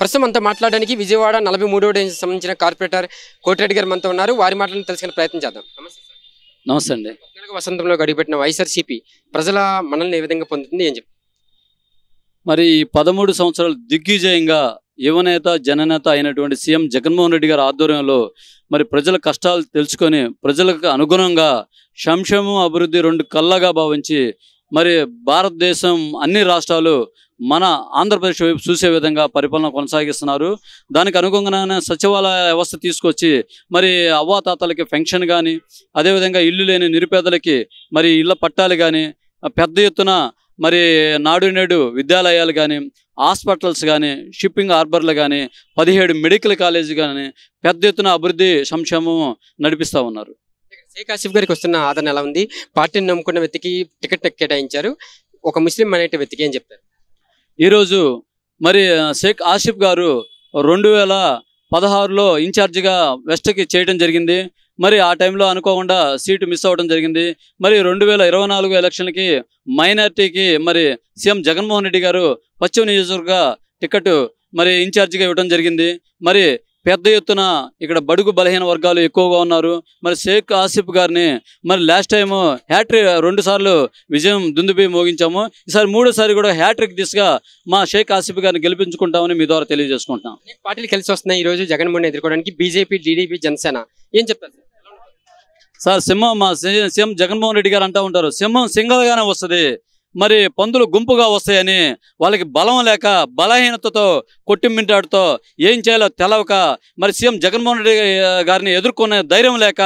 ప్రస్తుతం అంతా మాట్లాడడానికి విజయవాడ నలభై మూడో డివిజన్ సంబంధించిన కార్పొరేటర్ కోటిరెడ్డి గారు మనతో ఉన్నారు వారి మాటలను తెలుసుకునే ప్రయత్నం చేద్దాం నమస్తే అండి వసంతంలో గడిపెట్టిన వైఎస్ఆర్సీపీ ప్రజల మనల్ని ఏ విధంగా పొందుతుంది ఏం చెప్తారు మరి పదమూడు సంవత్సరాలు దిగ్విజయంగా యువనేత జననేత అయినటువంటి సీఎం జగన్మోహన్ రెడ్డి గారి ఆధ్వర్యంలో మరి ప్రజల కష్టాలు తెలుసుకొని ప్రజలకు అనుగుణంగా సంక్షేమం అభివృద్ధి రెండు కళ్ళగా భావించి మరి భారతదేశం అన్ని రాష్ట్రాలు మన ఆంధ్రప్రదేశ్ వైపు చూసే విధంగా పరిపాలన కొనసాగిస్తున్నారు దానికి అనుగుణంగానే సచివాలయ వ్యవస్థ తీసుకొచ్చి మరి అవ్వాతాతలకి పెన్షన్ కానీ అదేవిధంగా ఇల్లు లేని నిరుపేదలకి మరి ఇళ్ల పట్టాలు కానీ పెద్ద ఎత్తున మరి నాడు నేడు విద్యాలయాలు కానీ హాస్పిటల్స్ కానీ షిప్పింగ్ హార్బర్లు కానీ పదిహేడు మెడికల్ కాలేజీ కానీ పెద్ద ఎత్తున అభివృద్ధి సంక్షేమం నడిపిస్తూ ఉన్నారు షేక్ ఆసిఫ్ గారికి వస్తున్న ఆదరణ ఎలా ఉంది పార్టీని నమ్ముకున్న వ్యక్తికి టికెట్ కేటాయించారు ఒక ముస్లిం అనేటి వ్యక్తికి అని చెప్తారు ఈరోజు మరి షేక్ ఆసిఫ్ గారు రెండు వేల పదహారులో ఇన్ఛార్జిగా వెస్ట్కి చేయడం జరిగింది మరి ఆ టైంలో అనుకోకుండా సీటు మిస్ అవ్వడం జరిగింది మరి రెండు వేల ఇరవై నాలుగు ఎలక్షన్కి మైనార్టీకి మరి సీఎం జగన్మోహన్ రెడ్డి గారు పశ్చిమ నియోజకవర్గ టికెట్ మరి ఇన్ఛార్జిగా ఇవ్వడం జరిగింది మరి పెద్ద ఎత్తున ఇక్కడ బడుగు బలహీన వర్గాలు ఎక్కువగా ఉన్నారు మరి షేక్ ఆసిఫ్ గారిని మరి లాస్ట్ టైము హ్యాట్రిక్ రెండు సార్లు విజయం దుందుబి మోగించాము ఈసారి మూడోసారి కూడా హ్యాట్రిక్ దిశగా మా షేక్ ఆసిఫ్ గారిని గెలిపించుకుంటామని మీ ద్వారా తెలియజేసుకుంటాం పార్టీలు కలిసి వస్తున్నాయి ఈరోజు జగన్మోహన్ ఎదుర్కోవడానికి బీజేపీ టీడీపీ జనసేన ఏం చెప్తారు సార్ సింహం మా సీఎం జగన్మోహన్ రెడ్డి గారు అంటూ ఉంటారు సింహం సింగల్గానే వస్తుంది మరి పందులు గుంపుగా వస్తాయని వాళ్ళకి బలం లేక బలహీనతతో కొట్టిమింటాడుతో ఏం చేయాలో తెలవక మరి సీఎం జగన్మోహన్ రెడ్డి గారిని ఎదుర్కొనే ధైర్యం లేక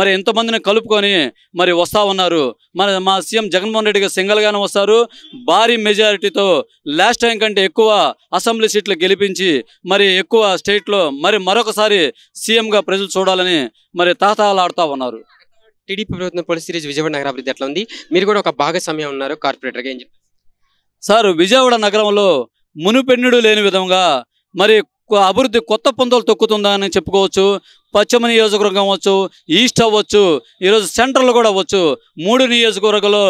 మరి ఎంతమందిని కలుపుకొని మరి వస్తూ ఉన్నారు మరి మా సీఎం జగన్మోహన్ రెడ్డి గారు సింగల్గానే వస్తారు భారీ మెజారిటీతో లాస్ట్ టైం కంటే ఎక్కువ అసెంబ్లీ సీట్లు గెలిపించి మరి ఎక్కువ స్టేట్లో మరి మరొకసారి సీఎంగా ప్రజలు చూడాలని మరి తాతాలాడుతూ ఉన్నారు టీడీపీ ప్రభుత్వం పోలీస్ సిరీస్ విజయవాడ నగరాభివృద్ధి ఎట్లా ఉంది మీరు కూడా ఒక భాగస్వామ్యం ఉన్నారు కార్పొరేటర్గా ఏం సార్ విజయవాడ నగరంలో మునుపెన్నుడు లేని విధంగా మరి అభివృద్ధి కొత్త పొందలు అని చెప్పుకోవచ్చు పశ్చిమ నియోజకవర్గం అవ్వచ్చు ఈస్ట్ అవ్వచ్చు ఈరోజు సెంట్రల్ కూడా అవ్వచ్చు మూడు నియోజకవర్గంలో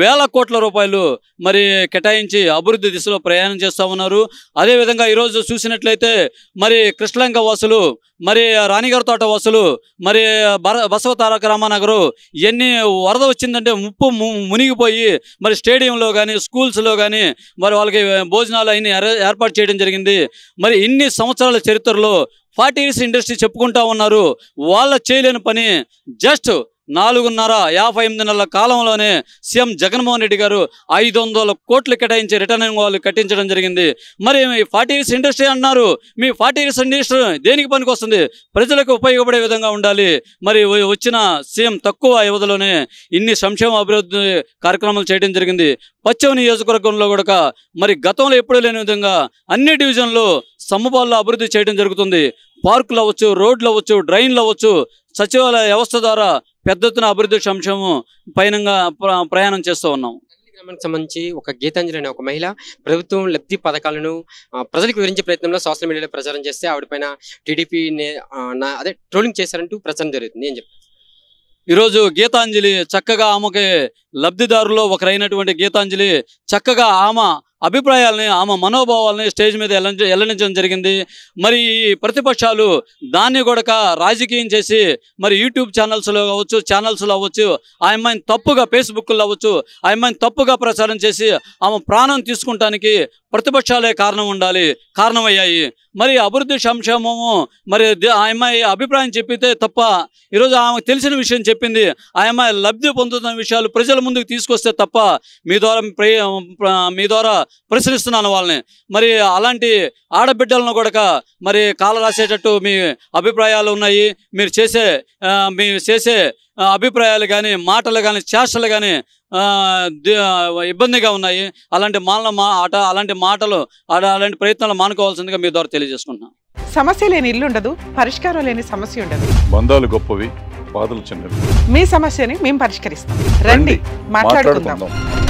వేల కోట్ల రూపాయలు మరి కేటాయించి అభివృద్ధి దిశలో ప్రయాణం చేస్తూ ఉన్నారు అదేవిధంగా ఈరోజు చూసినట్లయితే మరి కృష్ణలంక వాసులు మరి రాణిగారి తోట వాసులు మరి బసవ తారక రామానగరు ఎన్ని వరద వచ్చిందంటే ముప్పు మునిగిపోయి మరి స్టేడియంలో కానీ స్కూల్స్లో కానీ మరి వాళ్ళకి భోజనాలు అన్ని ఏర్పాటు చేయడం జరిగింది మరి ఇన్ని సంవత్సరాల చరిత్రలో ఫార్టీ ఇయర్స్ ఇండస్ట్రీ చెప్పుకుంటా ఉన్నారు వాళ్ళ చేయలేని పని జస్ట్ నాలుగున్నర యాభై ఎనిమిది నెలల కాలంలోనే సీఎం జగన్మోహన్ రెడ్డి గారు ఐదు వందల కోట్లు కేటాయించి రిటర్నింగ్ వాళ్ళు కట్టించడం జరిగింది మరి మీ ఫార్టీ ఇండస్ట్రీ అన్నారు మీ ఫార్టీ ఇండస్ట్రీ దేనికి పనికొస్తుంది ప్రజలకు ఉపయోగపడే విధంగా ఉండాలి మరి వచ్చిన సీఎం తక్కువ వ్యవధిలోనే ఇన్ని సంక్షేమ అభివృద్ధి కార్యక్రమాలు చేయడం జరిగింది పశ్చిమ నియోజకవర్గంలో కూడా మరి గతంలో ఎప్పుడూ లేని విధంగా అన్ని డివిజన్లో సమపాల్లో అభివృద్ధి చేయడం జరుగుతుంది పార్కులు అవ్వచ్చు రోడ్లు అవ్వచ్చు డ్రైన్లు అవ్వచ్చు సచివాలయ వ్యవస్థ ద్వారా పెద్ద ఎత్తున అభివృద్ధి సంక్షేమం పయనంగా ప్రయాణం చేస్తూ ఉన్నాం సంబంధించి ఒక గీతాంజలి అనే ఒక మహిళ ప్రభుత్వం లబ్ధి పథకాలను ప్రజలకు వివరించే ప్రయత్నంలో సోషల్ మీడియాలో ప్రచారం చేస్తే ఆవిడపైన టీడీపీ అదే ట్రోలింగ్ చేశారంటూ ప్రచారం జరుగుతుంది ఏం చెప్తాను ఈరోజు గీతాంజలి చక్కగా ఆమెకి లబ్ధిదారులో ఒకరైనటువంటి గీతాంజలి చక్కగా ఆమె అభిప్రాయాలని ఆమె మనోభావాలని స్టేజ్ మీద వెల్లడించడం జరిగింది మరి ఈ ప్రతిపక్షాలు దాన్ని కూడా రాజకీయం చేసి మరి యూట్యూబ్ ఛానల్స్లో అవ్వచ్చు ఛానల్స్లో అవ్వచ్చు ఆ అమ్మాయిని తప్పుగా ఫేస్బుక్లో అవ్వచ్చు ఆ అమ్మాయిని తప్పుగా ప్రచారం చేసి ఆమె ప్రాణం తీసుకుంటానికి ప్రతిపక్షాలే కారణం ఉండాలి కారణమయ్యాయి మరి అభివృద్ధి సంక్షేమము మరి ఆ అమ్మాయి అభిప్రాయం చెప్పితే తప్ప ఈరోజు ఆమెకు తెలిసిన విషయం చెప్పింది ఆ అమ్మాయి లబ్ధి పొందుతున్న విషయాలు ప్రజల ముందుకు తీసుకొస్తే తప్ప మీ ద్వారా మీ ద్వారా ప్రశ్నిస్తున్నాను వాళ్ళని మరి అలాంటి ఆడబిడ్డలను కూడా మరి కాల రాసేటట్టు మీ అభిప్రాయాలు ఉన్నాయి మీరు చేసే మీ చేసే అభిప్రాయాలు కానీ మాటలు కానీ చేష్టలు కానీ ఇబ్బందిగా ఉన్నాయి అలాంటి మాల మా ఆట అలాంటి మాటలు అలాంటి ప్రయత్నాలు మానుకోవాల్సిందిగా మీ ద్వారా తెలియజేసుకుంటున్నాను సమస్య లేని ఇల్లు ఉండదు పరిష్కారం లేని సమస్య ఉండదు బంధాలు గొప్పవి బాధలు చిన్నవి మీ సమస్యని మేము పరిష్కరిస్తాం రండి మాట్లాడుకుందాం